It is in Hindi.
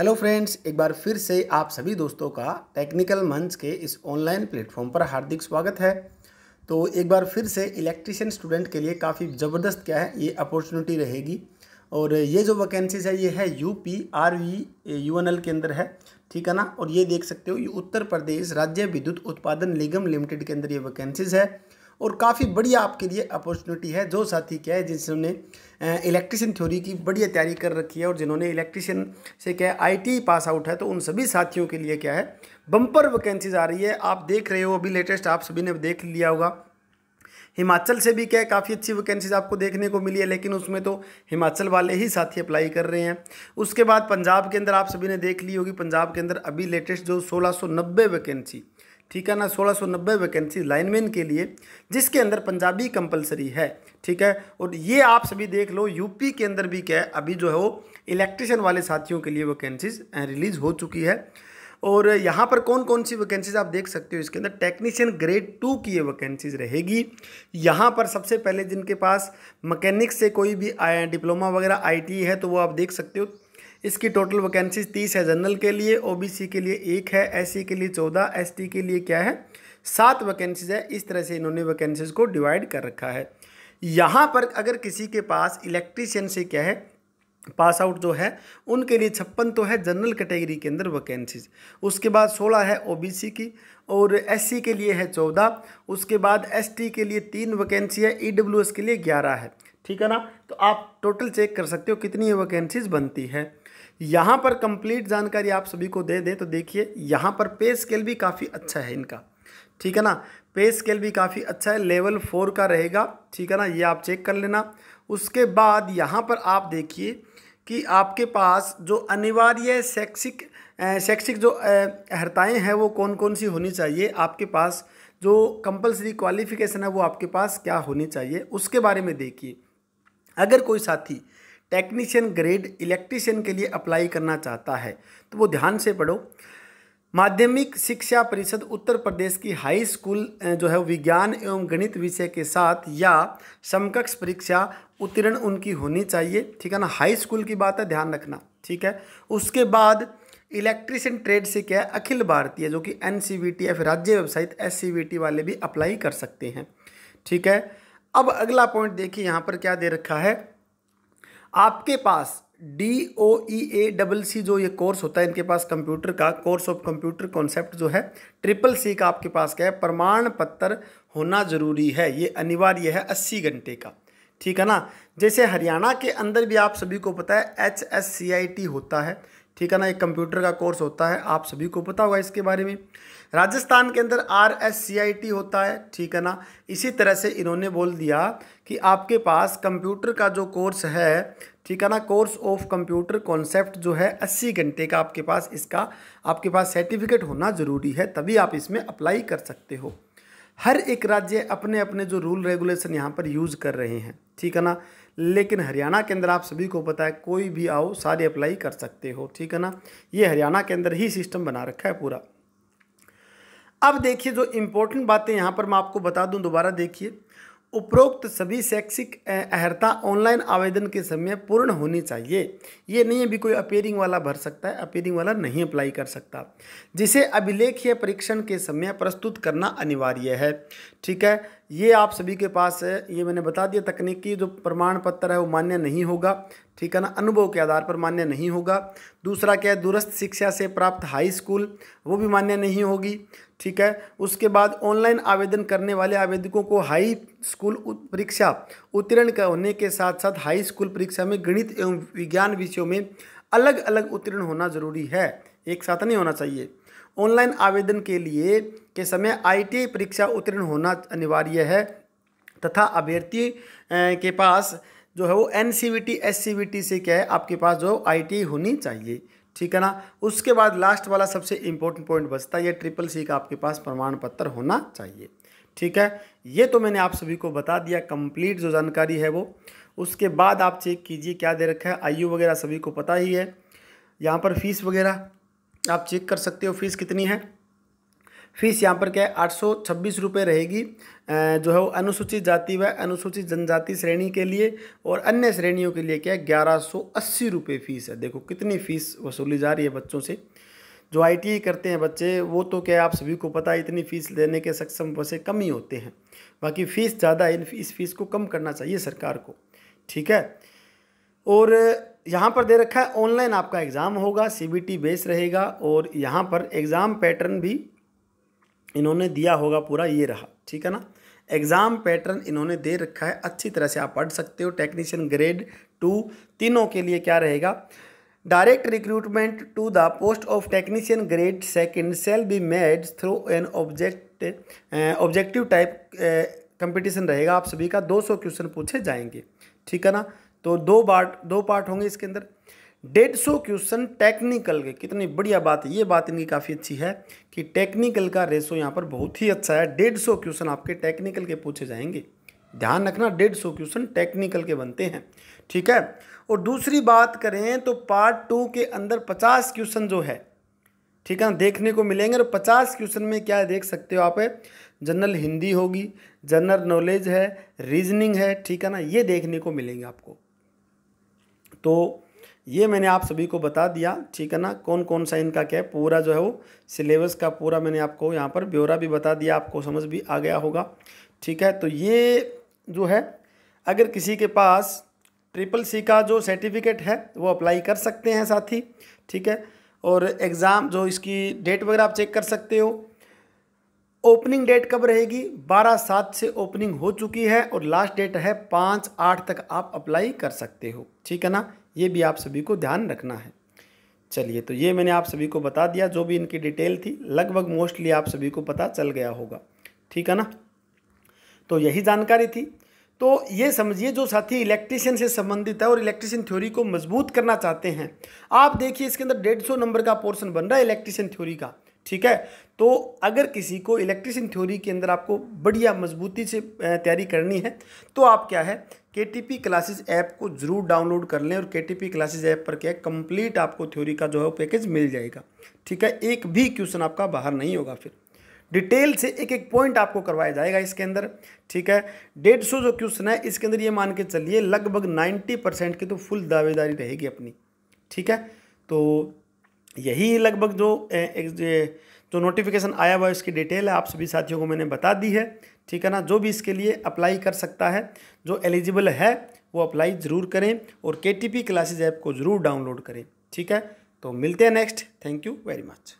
हेलो फ्रेंड्स एक बार फिर से आप सभी दोस्तों का टेक्निकल मंच के इस ऑनलाइन प्लेटफॉर्म पर हार्दिक स्वागत है तो एक बार फिर से इलेक्ट्रिशियन स्टूडेंट के लिए काफ़ी ज़बरदस्त क्या है ये अपॉर्चुनिटी रहेगी और ये जो वैकेंसीज है ये है U P R V U N L के अंदर है ठीक है ना और ये देख सकते हो ये उत्तर प्रदेश राज्य विद्युत उत्पादन निगम लिमिटेड के अंदर ये वैकेंसीज है और काफ़ी बढ़िया आपके लिए अपॉर्चुनिटी है जो साथी क्या है जिन्होंने इलेक्ट्रिशियन थ्योरी की बढ़िया तैयारी कर रखी है और जिन्होंने इलेक्ट्रिशियन से क्या है आई पास आउट है तो उन सभी साथियों के लिए क्या है बम्पर वैकेंसीज आ रही है आप देख रहे हो अभी लेटेस्ट आप सभी ने देख लिया होगा हिमाचल से भी क्या है काफ़ी अच्छी वैकेंसीज आपको देखने को मिली है लेकिन उसमें तो हिमाचल वाले ही साथी अप्लाई कर रहे हैं उसके बाद पंजाब के अंदर आप सभी ने देख ली होगी पंजाब के अंदर अभी लेटेस्ट जो 1690 वैकेंसी ठीक है ना सोलह सौ नब्बे वैकेंसी लाइनमैन के लिए जिसके अंदर पंजाबी कंपलसरी है ठीक है और ये आप सभी देख लो यूपी के अंदर भी क्या है अभी जो है वो इलेक्ट्रिशियन वाले साथियों के लिए वैकेंसीज रिलीज हो चुकी है और यहाँ पर कौन कौन सी वैकेंसीज आप देख सकते हो इसके अंदर टेक्नीशियन ग्रेड टू की ये वैकेंसीज रहेगी यहाँ पर सबसे पहले जिनके पास मकैनिक से कोई भी डिप्लोमा वगैरह आईटी e है तो वो आप देख सकते हो इसकी टोटल वैकेंसीज तीस है जनरल के लिए ओबीसी के लिए एक है एससी e के लिए चौदह एसटी के लिए क्या है सात वैकेंसीज है इस तरह से इन्होंने वैकेंसीज को डिवाइड कर रखा है यहाँ पर अगर किसी के पास इलेक्ट्रीशियन से क्या है पास आउट जो है उनके लिए छप्पन तो है जनरल कैटेगरी के अंदर वैकेंसीज उसके बाद सोलह है ओबीसी की और एससी e के लिए है चौदह उसके बाद एसटी के लिए तीन वैकेंसी है ईडब्ल्यूएस e के लिए ग्यारह है ठीक है ना तो आप टोटल चेक कर सकते हो कितनी वैकेंसीज बनती है यहाँ पर कंप्लीट जानकारी आप सभी को दे दें तो देखिए यहाँ पर पे स्केल भी काफ़ी अच्छा है इनका ठीक है ना पे स्केल भी काफ़ी अच्छा है लेवल फोर का रहेगा ठीक है ना ये आप चेक कर लेना उसके बाद यहाँ पर आप देखिए कि आपके पास जो अनिवार्य शैक्षिक शैक्षिक जो हरताएँ हैं वो कौन कौन सी होनी चाहिए आपके पास जो कंपलसरी क्वालिफिकेशन है वो आपके पास क्या होनी चाहिए उसके बारे में देखिए अगर कोई साथी टेक्नीशियन ग्रेड इलेक्ट्रीशियन के लिए अप्लाई करना चाहता है तो वो ध्यान से पढ़ो माध्यमिक शिक्षा परिषद उत्तर प्रदेश की हाई स्कूल जो है विज्ञान एवं गणित विषय के साथ या समकक्ष परीक्षा उत्तीर्ण उनकी होनी चाहिए ठीक है ना हाई स्कूल की बात है ध्यान रखना ठीक है उसके बाद इलेक्ट्रीशियन ट्रेड से क्या है अखिल भारतीय जो कि एन या फिर राज्य वेबसाइट एस वाले भी अप्लाई कर सकते हैं ठीक है अब अगला पॉइंट देखिए यहाँ पर क्या दे रखा है आपके पास D O E A double C जो ये कोर्स होता है इनके पास कंप्यूटर का कोर्स ऑफ कंप्यूटर कॉन्सेप्ट जो है ट्रिपल सी का आपके पास क्या है प्रमाण पत्र होना जरूरी है ये अनिवार्य है अस्सी घंटे का ठीक है ना जैसे हरियाणा के अंदर भी आप सभी को पता है H S C I T होता है ठीक है ना एक कंप्यूटर का कोर्स होता है आप सभी को पता होगा इसके बारे में राजस्थान के अंदर R S C I T होता है ठीक है ना इसी तरह से इन्होंने बोल दिया कि आपके पास कंप्यूटर का जो कोर्स है ठीक है ना कोर्स ऑफ कंप्यूटर कॉन्सेप्ट जो है अस्सी घंटे का आपके पास इसका आपके पास सर्टिफिकेट होना ज़रूरी है तभी आप इसमें अप्लाई कर सकते हो हर एक राज्य अपने अपने जो रूल रेगुलेशन यहाँ पर यूज़ कर रहे हैं ठीक है ना लेकिन हरियाणा के अंदर आप सभी को पता है कोई भी आओ सारे अप्लाई कर सकते हो ठीक है ना ये हरियाणा के अंदर ही सिस्टम बना रखा है पूरा अब देखिए जो इम्पोर्टेंट बातें यहाँ पर मैं आपको बता दूँ दोबारा देखिए उपरोक्त सभी शैक्षिक अहर्ता ऑनलाइन आवेदन के समय पूर्ण होनी चाहिए ये नहीं अभी कोई अपेयरिंग वाला भर सकता है अपेयरिंग वाला नहीं अप्लाई कर सकता जिसे अभिलेख या परीक्षण के समय प्रस्तुत करना अनिवार्य है ठीक है ये आप सभी के पास है ये मैंने बता दिया तकनीकी जो प्रमाण पत्र है वो मान्य नहीं होगा ठीक है ना अनुभव के आधार पर मान्य नहीं होगा दूसरा क्या है दूरस्थ शिक्षा से प्राप्त हाई स्कूल वो भी मान्य नहीं होगी ठीक है उसके बाद ऑनलाइन आवेदन करने वाले आवेदकों को हाई स्कूल परीक्षा उत्तीर्ण होने के साथ साथ हाई स्कूल परीक्षा में गणित एवं विज्ञान विषयों में अलग अलग उत्तीर्ण होना जरूरी है एक साथ नहीं होना चाहिए ऑनलाइन आवेदन के लिए के समय आईटीआई परीक्षा उत्तीर्ण होना अनिवार्य है तथा अभ्यर्थी के पास जो है वो N C T S C T से क्या है आपके पास जो आई टी होनी चाहिए ठीक है ना उसके बाद लास्ट वाला सबसे इम्पोर्टेंट पॉइंट बचता है ये ट्रिपल सी का आपके पास प्रमाण पत्र होना चाहिए ठीक है ये तो मैंने आप सभी को बता दिया कंप्लीट जो जानकारी है वो उसके बाद आप चेक कीजिए क्या दे रखा है आयु वगैरह सभी को पता ही है यहाँ पर फीस वगैरह आप चेक कर सकते हो फीस कितनी है फीस यहाँ पर क्या है आठ सौ छब्बीस रुपये रहेगी जो है वो अनुसूचित जाति व अनुसूचित जनजाति श्रेणी के लिए और अन्य श्रेणियों के लिए क्या है ग्यारह सौ अस्सी रुपये फ़ीस है देखो कितनी फ़ीस वसूली जा रही है बच्चों से जो आई e करते हैं बच्चे वो तो क्या आप सभी को पता है इतनी फ़ीस देने के सक्षम वैसे कम ही होते हैं बाकी फ़ीस ज़्यादा है इस फीस को कम करना चाहिए सरकार को ठीक है और यहाँ पर दे रखा है ऑनलाइन आपका एग्ज़ाम होगा सीबीटी बेस रहेगा और यहाँ पर एग्ज़ाम पैटर्न भी इन्होंने दिया होगा पूरा ये रहा ठीक है ना एग्ज़ाम पैटर्न इन्होंने दे रखा है अच्छी तरह से आप पढ़ सकते हो टेक्नीशियन ग्रेड टू तीनों के लिए क्या रहेगा direct recruitment to the post of technician grade second shall be made through an object objective type competition रहेगा आप सभी का 200 क्वेश्चन पूछे जाएंगे ठीक है ना तो दो पार्ट दो पार्ट होंगे इसके अंदर डेढ़ सौ क्वेश्चन टेक्निकल के कितनी बढ़िया बात है ये बात इनकी काफ़ी अच्छी है कि टेक्निकल का रेशो यहाँ पर बहुत ही अच्छा है डेढ़ सौ क्वेश्चन आपके टेक्निकल के पूछे जाएंगे ध्यान रखना डेढ़ सौ क्वेश्चन टेक्निकल के बनते हैं ठीक है और दूसरी बात करें तो पार्ट टू के अंदर पचास क्वेश्चन जो है ठीक है देखने को मिलेंगे और पचास क्वेश्चन में क्या देख सकते हो आप जनरल हिंदी होगी जनरल नॉलेज है रीजनिंग है ठीक है ना ये देखने को मिलेंगे आपको तो ये मैंने आप सभी को बता दिया ठीक है ना कौन कौन सा इनका क्या है पूरा जो है वो सिलेबस का पूरा मैंने आपको यहाँ पर ब्यौरा भी बता दिया आपको समझ भी आ गया होगा ठीक है तो ये जो है अगर किसी के पास ट्रिपल सी का जो सर्टिफिकेट है वो अप्लाई कर सकते हैं साथी ठीक है और एग्ज़ाम जो इसकी डेट वगैरह आप चेक कर सकते हो ओपनिंग डेट कब रहेगी बारह सात से ओपनिंग हो चुकी है और लास्ट डेट है पाँच आठ तक आप अप्लाई कर सकते हो ठीक है ना ये भी आप सभी को ध्यान रखना है चलिए तो ये मैंने आप सभी को बता दिया जो भी इनकी डिटेल थी लगभग मोस्टली आप सभी को पता चल गया होगा ठीक है ना तो यही जानकारी थी तो ये समझिए जो साथी इलेक्ट्रिशियन से संबंधित है और इलेक्ट्रिशियन थ्योरी को मजबूत करना चाहते हैं आप देखिए इसके अंदर डेढ़ सौ नंबर का पोर्शन बन रहा है इलेक्ट्रिशियन थ्योरी का ठीक है तो अगर किसी को इलेक्ट्रिशन थ्योरी के अंदर आपको बढ़िया मजबूती से तैयारी करनी है तो आप क्या है के टी पी क्लासेज ऐप को ज़रूर डाउनलोड कर लें और के टी पी क्लासेज ऐप पर क्या है कम्प्लीट आपको थ्योरी का जो है वो पैकेज मिल जाएगा ठीक है एक भी क्वेश्चन आपका बाहर नहीं होगा फिर डिटेल से एक एक पॉइंट आपको करवाया जाएगा इसके अंदर ठीक है डेढ़ सौ जो क्वेश्चन है इसके अंदर ये मान के चलिए लगभग नाइन्टी परसेंट की तो फुल दावेदारी रहेगी अपनी ठीक है तो यही लगभग जो जो नोटिफिकेशन आया हुआ है उसकी डिटेल है आप सभी साथियों को मैंने बता दी है ठीक है ना जो भी इसके लिए अप्लाई कर सकता है जो एलिजिबल है वो अप्लाई ज़रूर करें और के टी पी क्लासेज ऐप को ज़रूर डाउनलोड करें ठीक है तो मिलते हैं next thank you very much